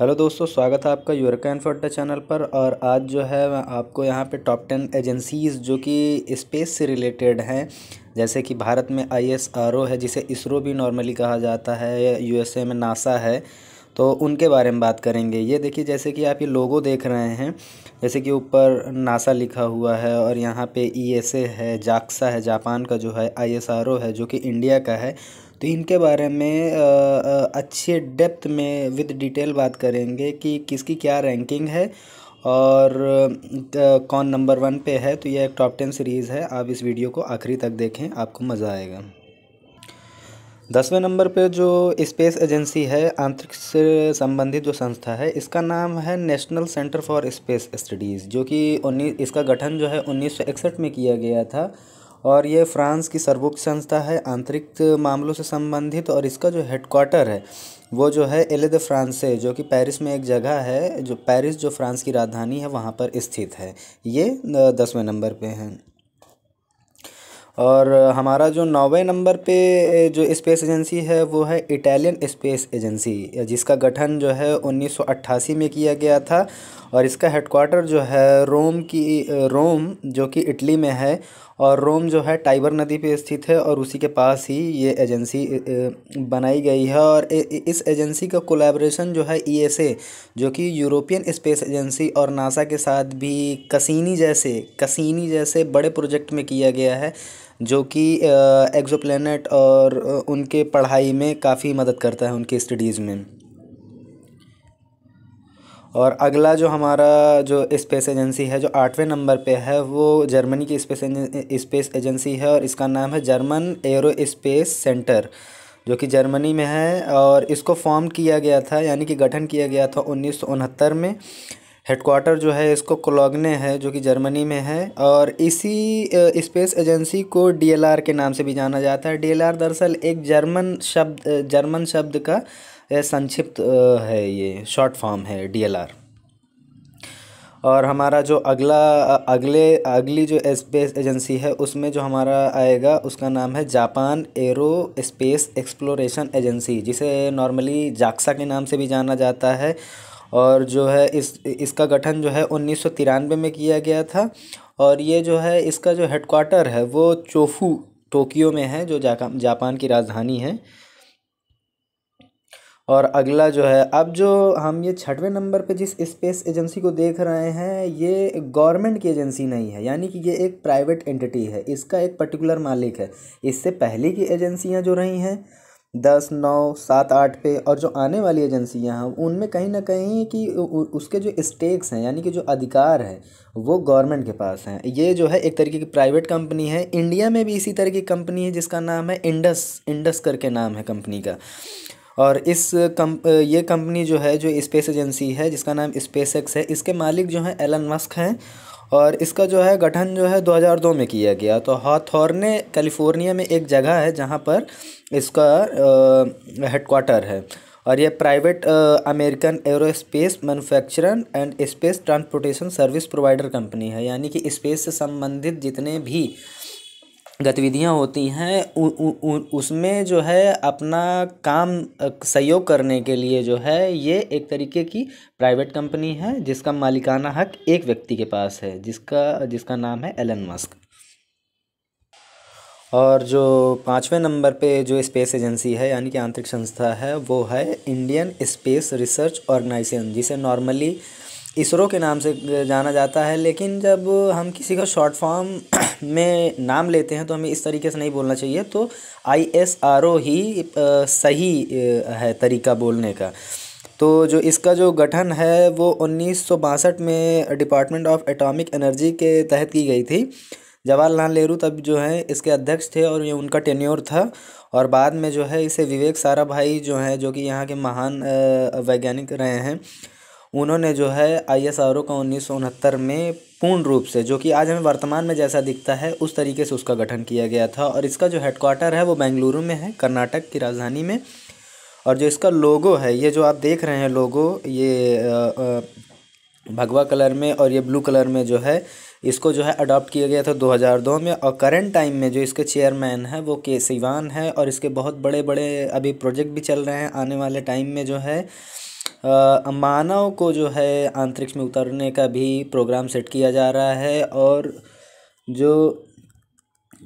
hello दोस्तों स्वागत है आपका यूरका इन्फोटा चैनल पर और आज जो है मैं आपको यहाँ पे टॉप टेन एजेंसीज़ जो कि स्पेस से रिलेटेड हैं जैसे कि भारत में आईएसआरओ है जिसे इसरो भी नॉर्मली कहा जाता है यूएसए में नासा है तो उनके बारे में बात करेंगे ये देखिए जैसे कि आप ये लोगो देख रहे हैं जैसे कि ऊपर नासा लिखा हुआ है और यहाँ पर ई e है जाक्सा है जापान का जो है आई है जो कि इंडिया का है तो इनके बारे में अच्छे डेप्थ में विद डिटेल बात करेंगे कि किसकी क्या रैंकिंग है और कौन नंबर वन पे है तो यह एक टॉप टेन सीरीज़ है आप इस वीडियो को आखिरी तक देखें आपको मज़ा आएगा दसवें नंबर पे जो स्पेस एजेंसी है अंतरिक्ष से संबंधित जो संस्था है इसका नाम है national centre for space studies जो कि उन्नीस इसका गठन जो है उन्नीस में किया गया था और ये फ्रांस की सर्वोच्च संस्था है आंतरिक मामलों से संबंधित और इसका जो हेडक्वार्टर है वो जो है एले द से जो कि पेरिस में एक जगह है जो पेरिस जो फ्रांस की राजधानी है वहाँ पर स्थित है ये दसवें नंबर पे हैं और हमारा जो नौवे नंबर पे जो स्पेस एजेंसी है वो है इटालियन स्पेस एजेंसी जिसका गठन जो है 1988 में किया गया था और इसका हेडक्वार्टर जो है रोम की रोम जो कि इटली में है और रोम जो है टाइबर नदी पे स्थित है और उसी के पास ही ये एजेंसी बनाई गई है और इस एजेंसी का कोलैबोरेशन जो है ईएसए e जो कि यूरोपियन स्पेस एजेंसी और नासा के साथ भी कसीनी जैसे कसीनी जैसे बड़े प्रोजेक्ट में किया गया है जो कि एक्जोप्लैनेट और उनके पढ़ाई में काफ़ी मदद करता है उनकी स्टडीज़ में और अगला जो हमारा जो स्पेस एजेंसी है जो आठवें नंबर पे है वो जर्मनी की स्पेस स्पेस एजेंसी है और इसका नाम है जर्मन एरो स्पेस सेंटर जो कि जर्मनी में है और इसको फॉर्म किया गया था यानी कि गठन किया गया था उन्नीस में हेडक्वार्टर जो है इसको कोलोगने है जो कि जर्मनी में है और इसी स्पेस एजेंसी को डीएलआर के नाम से भी जाना जाता है डीएलआर दरअसल एक जर्मन शब्द जर्मन शब्द का संक्षिप्त है ये शॉर्ट फॉर्म है डीएलआर और हमारा जो अगला अगले अगली जो स्पेस एजेंसी है उसमें जो हमारा आएगा उसका नाम है Japan aerospace exploration agency जिसे नॉर्मली जाक्सा के नाम से भी जाना जाता है और जो है इस इसका गठन जो है उन्नीस सौ तिरानवे में किया गया था और ये जो है इसका जो हेडक्वार्टर है वो चोफू टोक्यो में है जो जापान की राजधानी है और अगला जो है अब जो हम ये छठवें नंबर पे जिस स्पेस एजेंसी को देख रहे हैं ये गवर्नमेंट की एजेंसी नहीं है यानी कि ये एक प्राइवेट एंटिटी है इसका एक पर्टिकुलर मालिक है इससे पहले की एजेंसियां जो रही हैं दस नौ सात आठ पे और जो आने वाली एजेंसियां हैं उनमें कहीं ना कहीं कि उसके जो स्टेक्स हैं यानी कि जो अधिकार है वो गवर्नमेंट के पास हैं ये जो है एक तरीके की प्राइवेट कंपनी है इंडिया में भी इसी तरह की कंपनी है जिसका नाम है इंडस इंडस करके नाम है कंपनी का और इस कम ये कंपनी जो है जो स्पेस एजेंसी है जिसका नाम स्पेस है इसके मालिक जो हैं एलन मस्क हैं और इसका जो है गठन जो है 2002 में किया गया तो हॉथॉर्ने कैलिफोर्निया में एक जगह है जहाँ पर इसका हेडक्वाटर है और यह private American aerospace manufacturer and space transportation service provider company है यानी कि स्पेस से संबंधित जितने भी गतिविधियाँ होती हैं उसमें जो है अपना काम सहयोग करने के लिए जो है ये एक तरीके की प्राइवेट कंपनी है जिसका मालिकाना हक एक व्यक्ति के पास है जिसका जिसका नाम है एलन मस्क और जो पाँचवें नंबर पे जो स्पेस एजेंसी है यानी कि आंतरिक संस्था है वो है इंडियन स्पेस रिसर्च ऑर्गेनाइजेशन जिसे नॉर्मली इसरो के नाम से जाना जाता है लेकिन जब हम किसी का शॉर्ट फॉर्म में नाम लेते हैं तो हमें इस तरीके से नहीं बोलना चाहिए तो आई एस आर ओ ही सही है तरीका बोलने का तो जो इसका जो गठन है वो उन्नीस में डिपार्टमेंट ऑफ एटॉमिक एनर्जी के तहत की गई थी जवाहरलाल नेहरू तब जो है इसके अध्यक्ष थे और ये उनका टेन्योर था और बाद में जो है इसे विवेक सारा भाई जो है जो कि यहाँ के महान वैज्ञानिक रहे हैं उन्होंने जो है आई एस आर ओ का उन्नीस में पूर्ण रूप से जो कि आज हमें वर्तमान में जैसा दिखता है उस तरीके से उसका गठन किया गया था और इसका जो हेडक्वार्टर है वो बेंगलुरु में है कर्नाटक की राजधानी में और जो इसका लोगो है ये जो आप देख रहे हैं लोगो ये भगवा कलर में और ये ब्लू कलर में जो है इसको जो है अडॉप्ट किया गया था 2002 में और करंट टाइम में जो इसके चेयरमैन है वो के सिवान है और इसके बहुत बड़े बड़े अभी प्रोजेक्ट भी चल रहे हैं आने वाले टाइम में जो है मानव को जो है अंतरिक्ष में उतरने का भी प्रोग्राम सेट किया जा रहा है और जो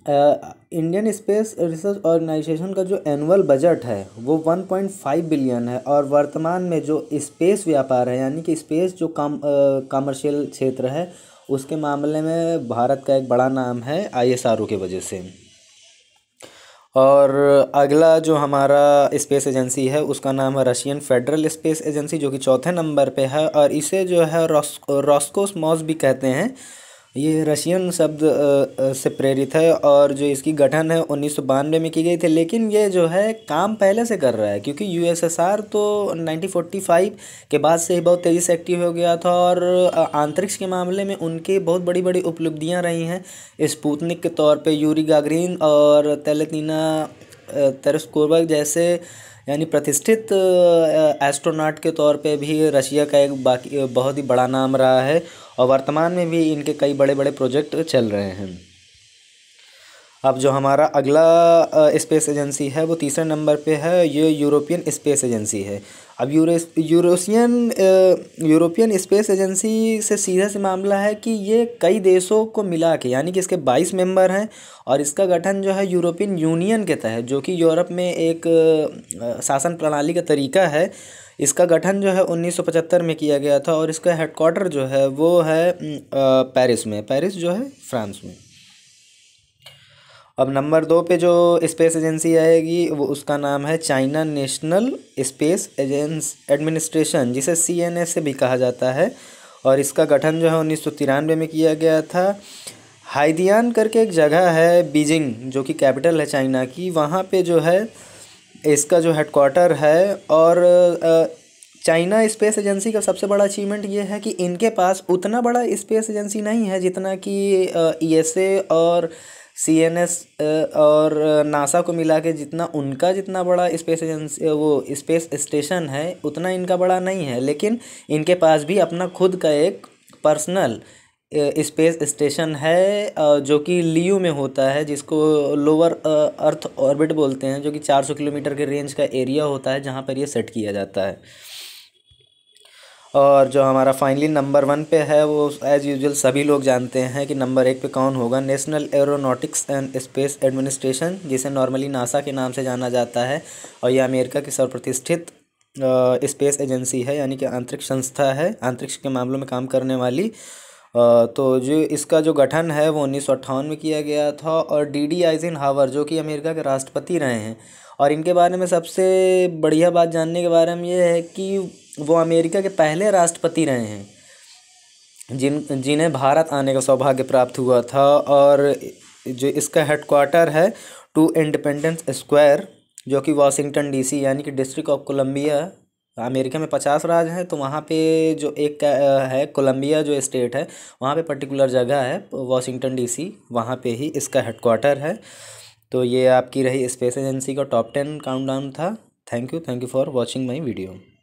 इंडियन स्पेस रिसर्च ऑर्गेनाइजेशन का जो एनुअल बजट है वो 1.5 बिलियन है और वर्तमान में जो स्पेस व्यापार है यानी कि स्पेस जो काम कमर्शियल क्षेत्र है उसके मामले में भारत का एक बड़ा नाम है आई के वजह से और अगला जो हमारा स्पेस एजेंसी है उसका नाम है रशियन फेडरल स्पेस एजेंसी जो कि चौथे नंबर पे है और इसे जो है रॉस्कोस मॉस भी कहते हैं ये रशियन शब्द से प्रेरित है और जो इसकी गठन है उन्नीस में की गई थी लेकिन ये जो है काम पहले से कर रहा है क्योंकि यूएसएसआर तो 1945 के बाद से ही बहुत तेज़ी से एक्टिव हो गया था और अंतरिक्ष के मामले में उनके बहुत बड़ी बड़ी उपलब्धियाँ रही हैं स्पूतनिक के तौर पर यूरी गागरीन और तेलतीना तेरस्कोबक जैसे यानी प्रतिष्ठित एस्ट्रोनॉट के तौर पे भी रशिया का एक बाकी बहुत ही बड़ा नाम रहा है और वर्तमान में भी इनके कई बड़े बड़े प्रोजेक्ट चल रहे हैं अब जो हमारा अगला स्पेस एजेंसी है वो तीसरे नंबर पे है ये यूरोपियन स्पेस एजेंसी है अब यूरोसियन यूरोपियन स्पेस एजेंसी से सीधा से मामला है कि ये कई देशों को मिला के यानी कि इसके बाईस मेंबर हैं और इसका गठन जो है यूरोपियन यूनियन के तहत जो कि यूरोप में एक शासन प्रणाली का तरीका है इसका गठन जो है 1975 में किया गया था और इसका हेडक्वार्टर जो है वो है पेरिस में पेरिस जो है फ्रांस में अब नंबर दो पे जो स्पेस एजेंसी आएगी वो उसका नाम है China national space agency administration जिसे सी एन एस से भी कहा जाता है और इसका गठन जो है उन्नीस सौ तिरानवे में किया गया था हाइदियान करके एक जगह है बीजिंग जो कि कैपिटल है चाइना की वहाँ पे जो है इसका जो हेडक्वार्टर है और चाइना स्पेस एजेंसी का सबसे बड़ा अचीवमेंट ये है कि इनके पास उतना बड़ा स्पेस एजेंसी नहीं है जितना कि ई e और सी एन एस और नासा को मिला के जितना उनका जितना बड़ा स्पेस एजेंसी वो स्पेस स्टेशन है उतना इनका बड़ा नहीं है लेकिन इनके पास भी अपना खुद का एक पर्सनल स्पेस स्टेशन है जो कि लियू में होता है जिसको लोअर अर्थ ऑर्बिट बोलते हैं जो कि 400 किलोमीटर के रेंज का एरिया होता है जहां पर ये सेट किया जाता है और जो हमारा फाइनली नंबर वन पे है वो एज़ यूजुअल सभी लोग जानते हैं कि नंबर एक पे कौन होगा national aeronautics and space administration जिसे नॉर्मली नासा के नाम से जाना जाता है और यह अमेरिका की सर्वप्रतिष्ठित स्पेस एजेंसी है यानी कि आंतरिक संस्था है आंतरिक्ष के मामलों में काम करने वाली तो जो इसका जो गठन है वो उन्नीस में किया गया था और डी डी आइजिन हावर जो कि अमेरिका के राष्ट्रपति रहे हैं और इनके बारे में सबसे बढ़िया बात जानने के बारे में ये है कि वो अमेरिका के पहले राष्ट्रपति रहे हैं जिन जिन्हें भारत आने का सौभाग्य प्राप्त हुआ था और जो इसका हेडक्वार्टर है टू इंडिपेंडेंस स्क्वायर जो कि वाशिंगटन डीसी यानी कि डिस्ट्रिक्ट ऑफ कोलंबिया तो अमेरिका में पचास राज्य हैं तो वहाँ पे जो एक है कोलंबिया जो स्टेट है वहाँ पे पर्टिकुलर जगह है वाशिंगटन डीसी वहाँ पे ही इसका हेडक्वार्टर है तो ये आपकी रही स्पेस एजेंसी का टॉप टेन काउंटडाउन था thank you thank you for watching my video